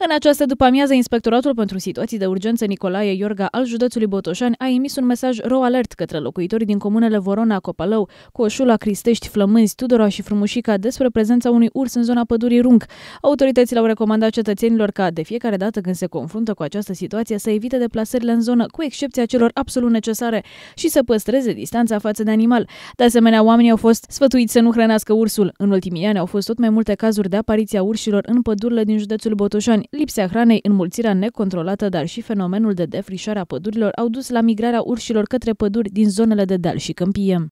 În această după-amiază, Inspectoratul pentru Situații de Urgență Nicolae Iorga al județului Botoșani a emis un mesaj rău alert către locuitorii din comunele Vorona, Copălău, Coșula, Cristești, Flămânzi, Tudora și Frumușica despre prezența unui urs în zona pădurii Rung. Autoritățile au recomandat cetățenilor ca, de fiecare dată când se confruntă cu această situație, să evite deplasările în zonă, cu excepția celor absolut necesare, și să păstreze distanța față de animal. De asemenea, oamenii au fost sfătuiți să nu hrănească ursul. În ultimii ani au fost tot mai multe cazuri de apariția urșilor în pădurile din județul Botoșani. Lipsa hranei, înmulțirea necontrolată, dar și fenomenul de defrișare a pădurilor au dus la migrarea urșilor către păduri din zonele de deal și câmpie.